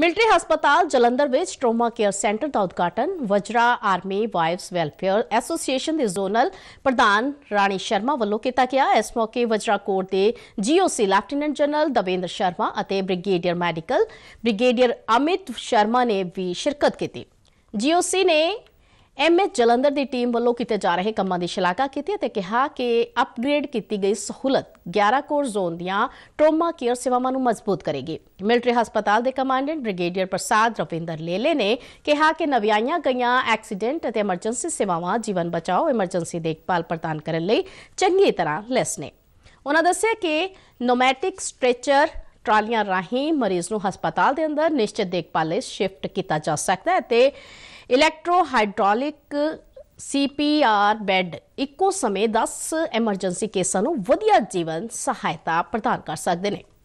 military ਹਸਪਤਾਲ ਜਲੰਧਰ ਵਿੱਚ trauma care centre ਦਾ ਉਦਘਾਟਨ Vajra army wives welfare association ਦੇ ਜ਼ੋਨਲ ਪ੍ਰਧਾਨ ਰਾਣੀ ਸ਼ਰਮਾ ਵੱਲੋਂ ਕੀਤਾ ਗਿਆ ਇਸ ਮੌਕੇ ਵਜਰਾ ਕੋਰ ਦੇ GOC lieutenant general Davinder Sharma ਅਤੇ brigadier medical brigadier Amit Sharma ਨੇ ਵੀ ਸ਼ਿਰਕਤ ਕੀਤੀ ਜੀਓਸੀ ਨੇ ਐਮਐਚ ਜਲੰਧਰ ਦੀ ਟੀਮ ਵੱਲੋਂ ਕੀਤੇ ਜਾ ਰਹੇ ਕੰਮਾਂ ਦੀ ਸ਼ਲਾਘਾ ਕੀਤੀ ਅਤੇ ਕਿਹਾ ਕਿ ਅਪਗ੍ਰੇਡ ਕੀਤੀ ਗਈ ਸਹੂਲਤ 11 ਕੋਰ ਜ਼ੋਨ ਦੀਆਂ ਟਰੋਮਾ ਕੇਅਰ ਸੇਵਾਵਾਂ ਨੂੰ ਮਜ਼ਬੂਤ ਕਰੇਗੀ ਮਿਲਟਰੀ ਹਸਪਤਾਲ ਦੇ ਕਮਾਂਡੈਂਟ ਬ੍ਰਿਗੇਡੀਅਰ ਪ੍ਰਸਾਦ ਰਵਿੰਦਰ ਲੇਲੇ ਨੇ ਕਿਹਾ ਕਿ ਨਵਿਆਈਆਂ ਗਈਆਂ ਐਕਸੀਡੈਂਟ ਅਤੇ ਐਮਰਜੈਂਸੀ ਸੇਵਾਵਾਂ ਜੀਵਨ ਬਚਾਓ ਐਮਰਜੈਂਸੀ ਦੇਖਭਾਲ ਪ੍ਰਦਾਨ ਕਰਨ ਲਈ ਚੰਗੀ ਤਰ੍ਹਾਂ ਲੈਸ ਨੇ ਉਹਨਾਂ ਦੱਸਿਆ ਕਿ ਨੋਮੈਟਿਕ ਸਟ੍ਰੈਚਰ ਟਰਾਲੀਆਂ ਰਾਹੀਂ ਮਰੀਜ਼ ਨੂੰ ਹਸਪਤਾਲ ਦੇ ਅੰਦਰ ਨਿਸ਼ਚਿਤ ਦੇਖਭਾਲ ਲਈ ਸ਼ਿਫਟ ਕੀਤਾ ਜਾ ਸਕਦਾ ਹੈ ਤੇ ਇਲੈਕਟ੍ਰੋ ਹਾਈਡ੍ਰੋਲਿਕ ਸੀਪੀਆਰ ਬੈੱਡ ਇੱਕੋ ਸਮੇਂ 10 ਐਮਰਜੈਂਸੀ ਕੇਸਾਂ ਨੂੰ ਵਧੀਆ ਜੀਵਨ ਸਹਾਇਤਾ ਪ੍ਰਦਾਨ ਕਰ ਸਕਦੇ ਨੇ